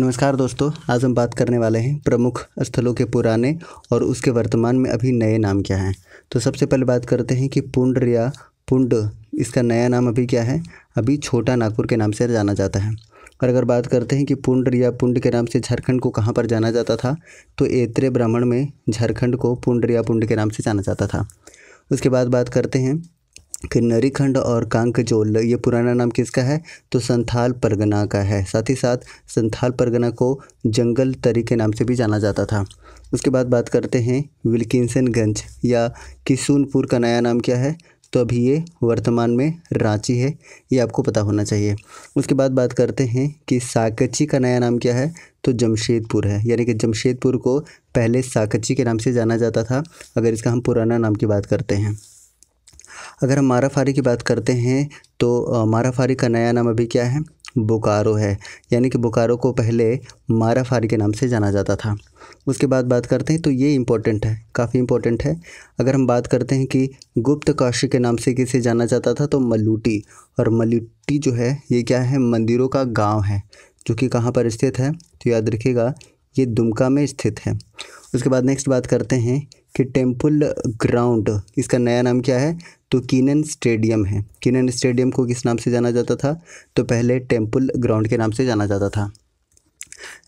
नमस्कार दोस्तों आज हम बात करने वाले हैं प्रमुख स्थलों के पुराने और उसके वर्तमान में अभी नए नाम क्या हैं तो सबसे पहले बात करते हैं कि पुंड या पुंड इसका नया नाम अभी क्या है अभी छोटा नागपुर के नाम से जाना जाता है और अगर बात करते हैं कि पुंड या पुंड के नाम से झारखंड को कहाँ पर जाना जाता था तो एत्रे ब्राह्मण में झारखंड को पुंड या पुंड के नाम से जाना जाता था उसके बाद बात करते हैं फिर नरीखंड और कांकजोल ये पुराना नाम किसका है तो संथाल परगना का है साथ ही साथ संथाल परगना को जंगल तरी के नाम से भी जाना जाता था उसके बाद बात करते हैं विल्किसनगंज या किसूनपुर का नया नाम क्या है तो अभी ये वर्तमान में रांची है ये आपको पता होना चाहिए उसके बाद बात करते हैं कि साकची का नया नाम क्या है तो जमशेदपुर है यानी कि जमशेदपुर को पहले साकची के नाम से जाना जाता था अगर इसका हम पुराना नाम की बात करते हैं अगर हम मारा फारी की बात करते हैं तो मारा फारी का नया नाम अभी क्या है बोकारो है यानी कि बोकारो को पहले मारा फारी के नाम से जाना जाता था उसके बाद बात करते हैं तो ये इम्पोर्टेंट है काफ़ी इम्पोर्टेंट है अगर हम बात करते हैं कि गुप्त काशी के नाम से किसे जाना जाता था तो मलूटी और मलूटी जो है ये क्या है मंदिरों का गाँव है जो कि कहाँ पर स्थित है तो याद रखिएगा ये दुमका में स्थित है उसके बाद नेक्स्ट बात करते हैं कि टेम्पल ग्राउंड इसका नया नाम क्या है तो किनन स्टेडियम है किनन स्टेडियम को किस नाम से जाना जाता था तो पहले टेम्पल ग्राउंड के नाम से जाना जाता था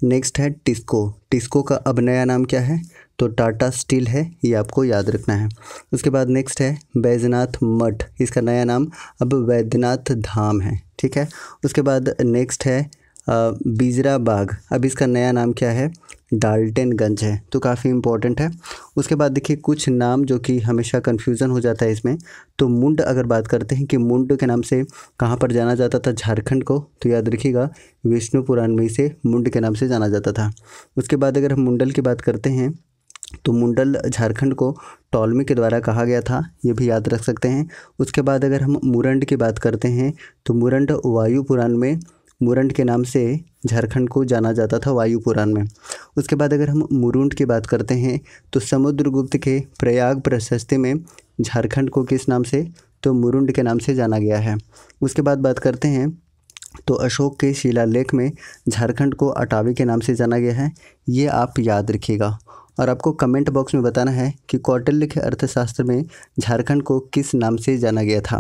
नेक्स्ट है टिस्को टिस्को का अब नया नाम क्या है तो टाटा स्टील है ये आपको याद रखना है उसके बाद नेक्स्ट है बैजनाथ मठ इसका नया नाम अब वैद्यनाथ धाम है ठीक है उसके बाद नेक्स्ट है बीजरा बाग अब इसका नया नाम क्या है डाल्टनगंज है तो काफ़ी इम्पोर्टेंट है उसके बाद देखिए कुछ नाम जो कि हमेशा कन्फ्यूज़न हो जाता है इसमें तो मुंड अगर बात करते हैं कि मुंड के नाम से कहाँ पर जाना जाता था झारखंड को तो याद रखिएगा विष्णु पुराण में इसे मुंड के नाम से जाना जाता था उसके बाद अगर हम मुंडल की बात करते हैं तो मुंडल झारखंड को टॉलमी के द्वारा कहा गया था ये भी याद रख सकते हैं उसके बाद अगर हम मुरंड की बात करते हैं तो मुरंड वायु पुराण में मुरंड के नाम से झारखंड को जाना जाता था वायु पुराण में उसके बाद अगर हम मुरुंड की बात करते हैं तो समुद्रगुप्त के प्रयाग प्रशस्ति में झारखंड को किस नाम से तो मुरुंड के नाम से जाना गया है उसके बाद बात करते हैं तो अशोक के शिलालेख में झारखंड को अटावी के नाम से जाना गया है ये आप याद रखिएगा और आपको कमेंट बॉक्स में बताना है कि कौटिल्य के अर्थशास्त्र में झारखंड को किस नाम से जाना गया था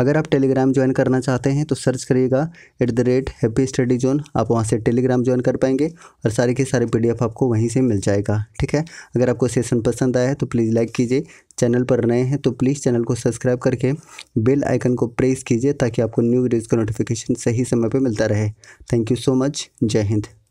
अगर आप टेलीग्राम ज्वाइन करना चाहते हैं तो सर्च करिएगा at the rate happy study zone आप वहाँ से टेलीग्राम ज्वाइन कर पाएंगे और सारे के सारे पी आपको वहीं से मिल जाएगा ठीक है अगर आपको सेशन पसंद आया है तो प्लीज़ लाइक कीजिए चैनल पर नए हैं तो प्लीज़ चैनल को सब्सक्राइब करके बेल आइकन को प्रेस कीजिए ताकि आपको न्यू वीडियोज़ का नोटिफिकेशन सही समय पर मिलता रहे थैंक यू सो मच जय हिंद